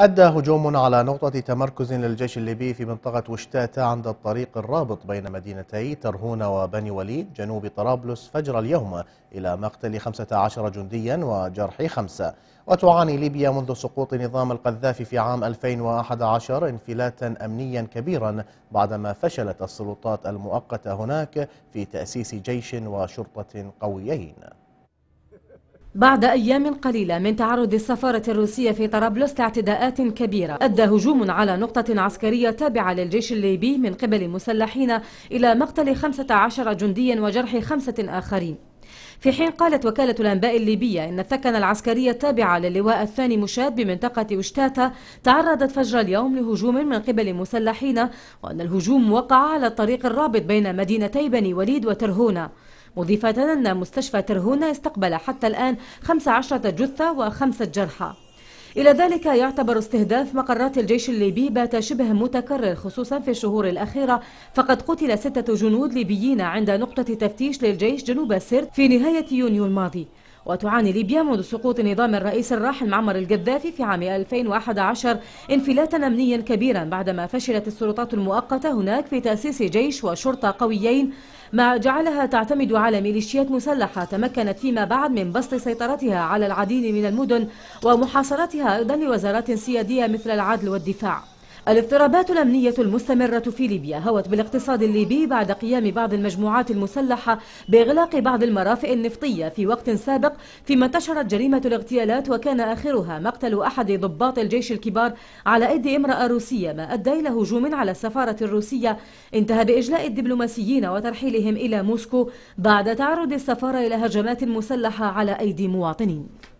أدى هجوم على نقطة تمركز للجيش الليبي في منطقة وشتاتا عند الطريق الرابط بين مدينتي ترهون وبني وليد جنوب طرابلس فجر اليوم إلى مقتل 15 جنديا وجرح خمسة وتعاني ليبيا منذ سقوط نظام القذافي في عام 2011 انفلاتا أمنيا كبيرا بعدما فشلت السلطات المؤقتة هناك في تأسيس جيش وشرطة قويين بعد أيام قليلة من تعرض السفارة الروسية في طرابلس لاعتداءات كبيرة أدى هجوم على نقطة عسكرية تابعة للجيش الليبي من قبل مسلحين إلى مقتل 15 جنديا وجرح خمسة آخرين في حين قالت وكالة الأنباء الليبية إن الثكنة العسكرية التابعة للواء الثاني مشاد بمنطقة وشتاتا تعرضت فجر اليوم لهجوم من قبل مسلحين وأن الهجوم وقع على الطريق الرابط بين مدينتي بني وليد وترهونة مضيفة أن مستشفى ترهونة استقبل حتى الآن 15 جثة وخمسة جرحى إلى ذلك يعتبر استهداف مقرات الجيش الليبي بات شبه متكرر خصوصا في الشهور الأخيرة فقد قتل ستة جنود ليبيين عند نقطة تفتيش للجيش جنوب سرت في نهاية يونيو الماضي وتعاني ليبيا منذ سقوط نظام الرئيس الراحل معمر القذافي في عام 2011 انفلاتا أمنيا كبيرا بعدما فشلت السلطات المؤقتة هناك في تأسيس جيش وشرطة قويين ما جعلها تعتمد على ميليشيات مسلحة تمكنت فيما بعد من بسط سيطرتها على العديد من المدن ومحاصرتها أيضا لوزارات سيادية مثل العدل والدفاع الاضطرابات الأمنية المستمرة في ليبيا هوت بالاقتصاد الليبي بعد قيام بعض المجموعات المسلحة بإغلاق بعض المرافئ النفطية في وقت سابق فيما انتشرت جريمة الاغتيالات وكان آخرها مقتل أحد ضباط الجيش الكبار على أيدي امرأة روسية ما أدى إلى هجوم على السفارة الروسية انتهى بإجلاء الدبلوماسيين وترحيلهم إلى موسكو بعد تعرض السفارة إلى هجمات مسلحة على أيدي مواطنين